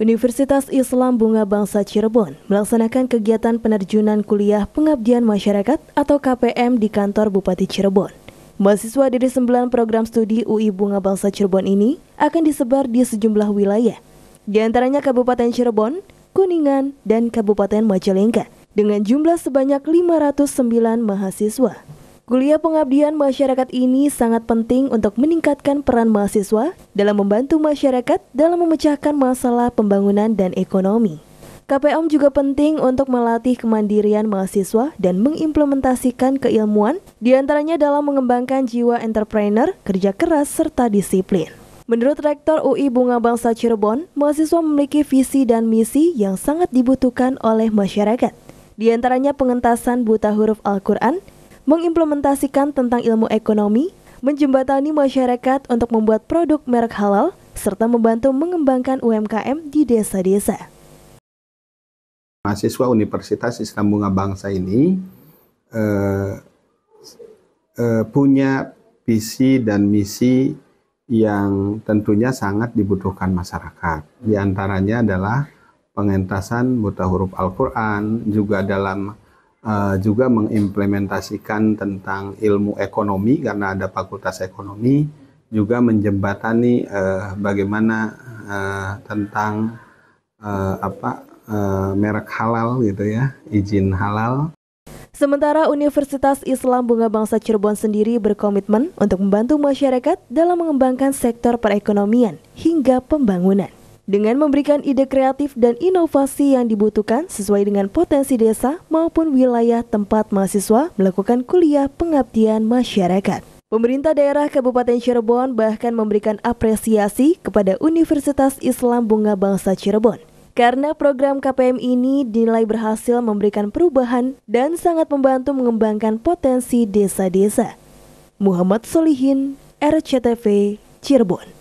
Universitas Islam Bunga Bangsa Cirebon melaksanakan kegiatan penerjunan kuliah pengabdian masyarakat atau KPM di kantor Bupati Cirebon. Mahasiswa dari sembilan program studi UI Bunga Bangsa Cirebon ini akan disebar di sejumlah wilayah, di antaranya Kabupaten Cirebon, Kuningan, dan Kabupaten Majalengka, dengan jumlah sebanyak 509 mahasiswa. Kuliah pengabdian masyarakat ini sangat penting untuk meningkatkan peran mahasiswa dalam membantu masyarakat dalam memecahkan masalah pembangunan dan ekonomi. KPOM juga penting untuk melatih kemandirian mahasiswa dan mengimplementasikan keilmuan, diantaranya dalam mengembangkan jiwa entrepreneur, kerja keras, serta disiplin. Menurut Rektor UI Bunga Bangsa Cirebon, mahasiswa memiliki visi dan misi yang sangat dibutuhkan oleh masyarakat. Di antaranya pengentasan buta huruf Al-Quran, mengimplementasikan tentang ilmu ekonomi, menjembatani masyarakat untuk membuat produk merek halal, serta membantu mengembangkan UMKM di desa-desa. Mahasiswa Universitas Islam Bunga Bangsa ini eh, eh, punya visi dan misi yang tentunya sangat dibutuhkan masyarakat. Di antaranya adalah pengentasan buta huruf Al-Quran, juga dalam uh, juga mengimplementasikan tentang ilmu ekonomi karena ada fakultas ekonomi juga menjembatani uh, bagaimana uh, tentang uh, apa uh, merek halal gitu ya izin halal. Sementara Universitas Islam Bunga Bangsa Cirebon sendiri berkomitmen untuk membantu masyarakat dalam mengembangkan sektor perekonomian hingga pembangunan dengan memberikan ide kreatif dan inovasi yang dibutuhkan sesuai dengan potensi desa maupun wilayah tempat mahasiswa melakukan kuliah pengabdian masyarakat. Pemerintah daerah Kabupaten Cirebon bahkan memberikan apresiasi kepada Universitas Islam Bunga Bangsa Cirebon. Karena program KPM ini dinilai berhasil memberikan perubahan dan sangat membantu mengembangkan potensi desa-desa. Muhammad Solihin, RCTV, Cirebon.